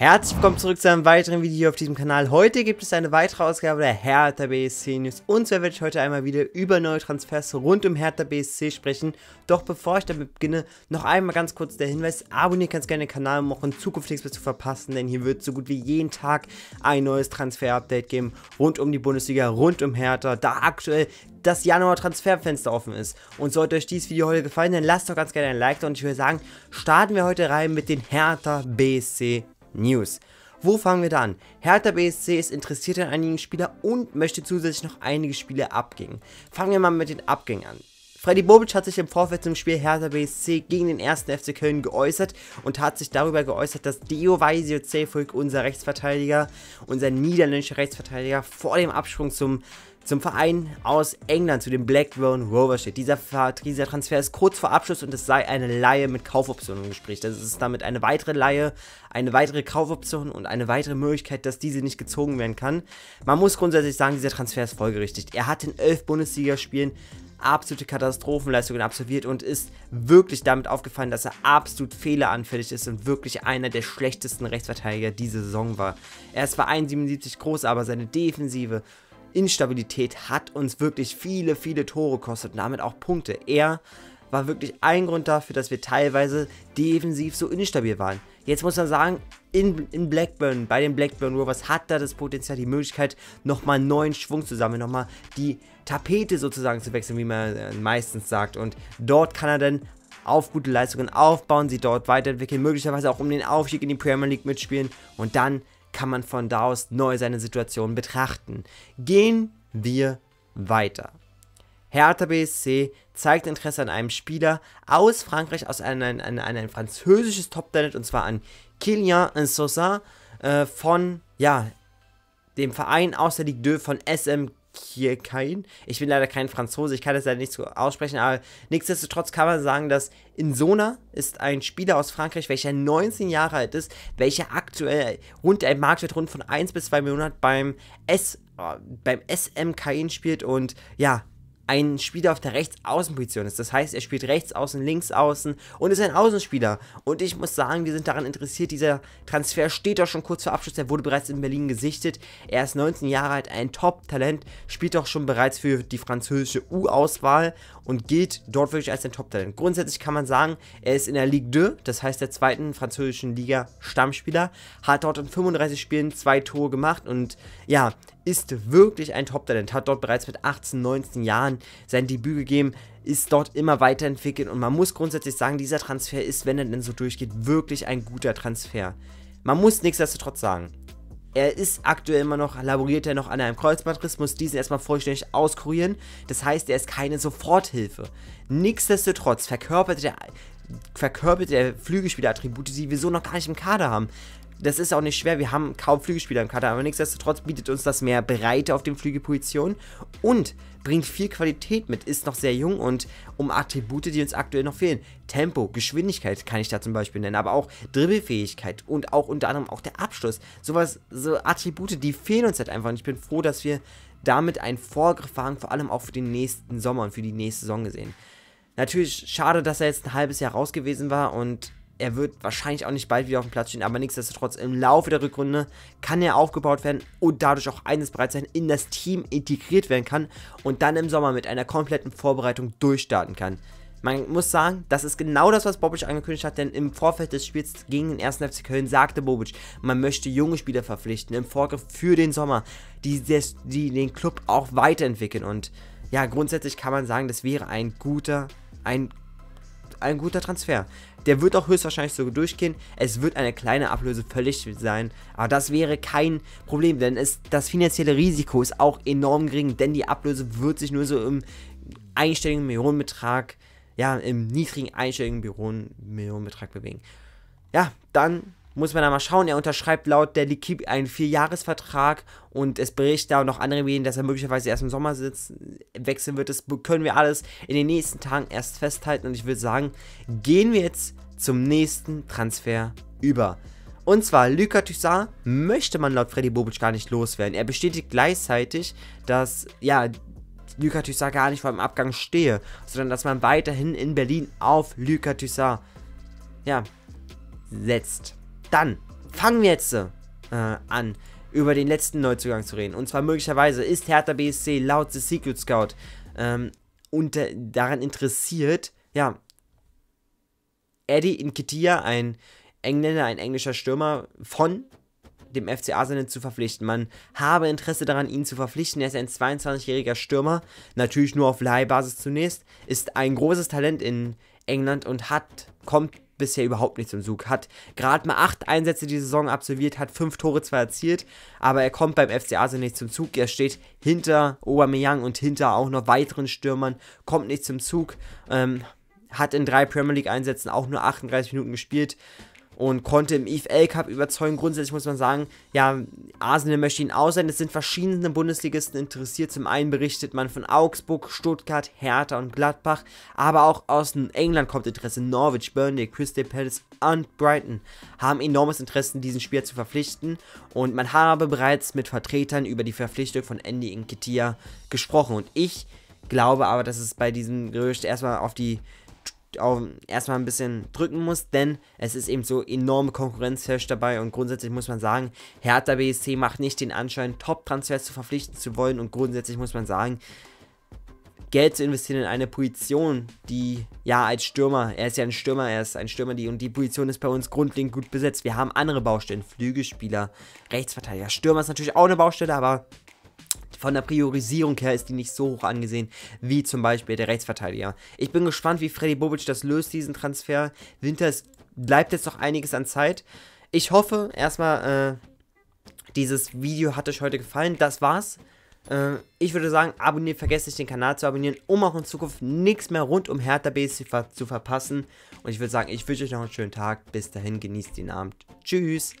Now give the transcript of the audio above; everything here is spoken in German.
Herzlich willkommen zurück zu einem weiteren Video auf diesem Kanal. Heute gibt es eine weitere Ausgabe der Hertha BSC News und zwar werde ich heute einmal wieder über neue Transfers rund um Hertha BSC sprechen. Doch bevor ich damit beginne, noch einmal ganz kurz der Hinweis, abonniert ganz gerne den Kanal, um auch in Zukunft nichts mehr zu verpassen, denn hier wird so gut wie jeden Tag ein neues Transfer-Update geben, rund um die Bundesliga, rund um Hertha, da aktuell das Januar-Transferfenster offen ist. Und sollte euch dieses Video heute gefallen, dann lasst doch ganz gerne ein Like da und ich würde sagen, starten wir heute rein mit den Hertha BSC News. Wo fangen wir da an? Hertha BSC ist interessiert an einigen Spielern und möchte zusätzlich noch einige Spiele abgeben. Fangen wir mal mit den Abgängen an. Freddy Bobic hat sich im Vorfeld zum Spiel Hertha BSC gegen den 1. FC Köln geäußert und hat sich darüber geäußert, dass Dio Weisio Cefuig, unser Rechtsverteidiger, unser niederländischer Rechtsverteidiger, vor dem Absprung zum zum Verein aus England, zu den Blackburn Rovers steht. Dieser, dieser Transfer ist kurz vor Abschluss und es sei eine Laie mit Kaufoption im Gespräch. Das ist damit eine weitere Laie, eine weitere Kaufoption und eine weitere Möglichkeit, dass diese nicht gezogen werden kann. Man muss grundsätzlich sagen, dieser Transfer ist folgerichtig. Er hat in elf Bundesligaspielen absolute Katastrophenleistungen absolviert und ist wirklich damit aufgefallen, dass er absolut fehleranfällig ist und wirklich einer der schlechtesten Rechtsverteidiger diese Saison war. Er ist zwar 1,77 groß, aber seine Defensive Instabilität hat uns wirklich viele, viele Tore gekostet und damit auch Punkte. Er war wirklich ein Grund dafür, dass wir teilweise defensiv so instabil waren. Jetzt muss man sagen, in, in Blackburn, bei den Blackburn Rovers hat da das Potenzial, die Möglichkeit, nochmal neuen Schwung zu sammeln, nochmal die Tapete sozusagen zu wechseln, wie man äh, meistens sagt. Und dort kann er dann auf gute Leistungen aufbauen, sie dort weiterentwickeln, möglicherweise auch um den Aufstieg in die Premier League mitspielen und dann kann man von da aus neu seine Situation betrachten. Gehen wir weiter. Hertha BSC zeigt Interesse an einem Spieler aus Frankreich, aus einem, einem, einem, einem französisches Top-Talent, und zwar an Kylian Sosa äh, von, ja, dem Verein aus der Ligue 2 von SM Kierkein. Ich bin leider kein Franzose, ich kann das leider nicht so aussprechen, aber nichtsdestotrotz kann man sagen, dass Insona ist ein Spieler aus Frankreich, welcher 19 Jahre alt ist, welcher aktuell rund ein Marktwert rund von 1 bis 2 Millionen hat beim S äh, beim SM Kain spielt und ja, ein Spieler auf der Rechtsaußenposition ist. Das heißt, er spielt rechts außen, links außen und ist ein Außenspieler. Und ich muss sagen, wir sind daran interessiert. Dieser Transfer steht doch schon kurz vor Abschluss. Er wurde bereits in Berlin gesichtet. Er ist 19 Jahre alt, ein Top-Talent, spielt doch schon bereits für die französische U-Auswahl und gilt dort wirklich als ein Top-Talent. Grundsätzlich kann man sagen, er ist in der Ligue 2, das heißt der zweiten französischen Liga Stammspieler, hat dort in 35 Spielen zwei Tore gemacht und ja, ist wirklich ein Top-Talent, hat dort bereits mit 18, 19 Jahren sein Debüt gegeben, ist dort immer weiterentwickelt und man muss grundsätzlich sagen, dieser Transfer ist, wenn er denn so durchgeht, wirklich ein guter Transfer. Man muss nichtsdestotrotz sagen, er ist aktuell immer noch, laboriert er noch an einem Kreuzbandriss, muss diesen erstmal vollständig auskurieren. Das heißt, er ist keine Soforthilfe. Nichtsdestotrotz verkörpert der, verkörpert der Flügelspieler-Attribute, die wir so noch gar nicht im Kader haben. Das ist auch nicht schwer. Wir haben kaum Flügelspieler im Kader, aber nichtsdestotrotz bietet uns das mehr Breite auf den Flügelpositionen und bringt viel Qualität mit, ist noch sehr jung und um Attribute, die uns aktuell noch fehlen. Tempo, Geschwindigkeit kann ich da zum Beispiel nennen, aber auch Dribbelfähigkeit und auch unter anderem auch der Abschluss. Sowas, so Attribute, die fehlen uns halt einfach. Und ich bin froh, dass wir damit einen Vorgriff haben, vor allem auch für den nächsten Sommer und für die nächste Saison gesehen. Natürlich schade, dass er jetzt ein halbes Jahr raus gewesen war und er wird wahrscheinlich auch nicht bald wieder auf dem Platz stehen, aber nichtsdestotrotz im Laufe der Rückrunde kann er aufgebaut werden und dadurch auch eines bereits sein in das Team integriert werden kann und dann im Sommer mit einer kompletten Vorbereitung durchstarten kann. Man muss sagen, das ist genau das, was Bobic angekündigt hat, denn im Vorfeld des Spiels gegen den 1. FC Köln sagte Bobic, man möchte junge Spieler verpflichten im Vorgriff für den Sommer, die, des, die den Club auch weiterentwickeln und ja, grundsätzlich kann man sagen, das wäre ein guter, ein guter ein guter Transfer. Der wird auch höchstwahrscheinlich so durchgehen. Es wird eine kleine Ablöse völlig sein. Aber das wäre kein Problem, denn es, das finanzielle Risiko ist auch enorm gering, denn die Ablöse wird sich nur so im einstelligen Millionenbetrag, ja, im niedrigen einstelligen Millionenbetrag bewegen. Ja, dann muss man da mal schauen. Er unterschreibt laut der Liquid einen Vierjahresvertrag und es berichtet da noch andere Medien, dass er möglicherweise erst im Sommer sitzt, wechseln wird. Das können wir alles in den nächsten Tagen erst festhalten und ich würde sagen, gehen wir jetzt zum nächsten Transfer über. Und zwar, Luka Toussaint möchte man laut Freddy Bobic gar nicht loswerden. Er bestätigt gleichzeitig, dass, ja, Luka Toussaint gar nicht vor dem Abgang stehe, sondern dass man weiterhin in Berlin auf Luka Toussaint, ja, setzt. Dann fangen wir jetzt äh, an, über den letzten Neuzugang zu reden. Und zwar möglicherweise ist Hertha BSC laut The Secret Scout ähm, unter, daran interessiert, ja, Eddie Nketiah, ein Engländer, ein englischer Stürmer von dem FC Arsenal zu verpflichten. Man habe Interesse daran, ihn zu verpflichten. Er ist ein 22-jähriger Stürmer, natürlich nur auf Leihbasis zunächst, ist ein großes Talent in England und hat, kommt bisher überhaupt nichts im Zug. Hat gerade mal acht Einsätze die Saison absolviert, hat fünf Tore zwar erzielt, aber er kommt beim FC Arsenal nicht zum Zug. Er steht hinter Aubameyang und hinter auch noch weiteren Stürmern, kommt nicht zum Zug. Ähm, hat in drei Premier League Einsätzen auch nur 38 Minuten gespielt und konnte im EFL Cup überzeugen. Grundsätzlich muss man sagen, ja, Arsenal möchte ihn aussehen. Es sind verschiedene Bundesligisten interessiert. Zum einen berichtet man von Augsburg, Stuttgart, Hertha und Gladbach, aber auch aus England kommt Interesse. Norwich, Burnley, Crystal Palace und Brighton haben enormes Interesse, diesen Spieler zu verpflichten und man habe bereits mit Vertretern über die Verpflichtung von Andy Inketia gesprochen und ich glaube aber, dass es bei diesem Gerücht erstmal auf die auch erstmal ein bisschen drücken muss, denn es ist eben so enorme Konkurrenz herrscht dabei und grundsätzlich muss man sagen, Hertha BSC macht nicht den Anschein, Top-Transfers zu verpflichten zu wollen und grundsätzlich muss man sagen, Geld zu investieren in eine Position, die ja als Stürmer, er ist ja ein Stürmer, er ist ein Stürmer, die und die Position ist bei uns grundlegend gut besetzt. Wir haben andere Baustellen, Flügelspieler, Rechtsverteidiger. Stürmer ist natürlich auch eine Baustelle, aber von der Priorisierung her ist die nicht so hoch angesehen wie zum Beispiel der Rechtsverteidiger. Ich bin gespannt, wie Freddy Bobic das löst, diesen Transfer. Winters bleibt jetzt noch einiges an Zeit. Ich hoffe erstmal, äh, dieses Video hat euch heute gefallen. Das war's. Äh, ich würde sagen, abonniert, vergesst nicht den Kanal zu abonnieren, um auch in Zukunft nichts mehr rund um Hertha BSC zu verpassen. Und ich würde sagen, ich wünsche euch noch einen schönen Tag. Bis dahin, genießt den Abend. Tschüss.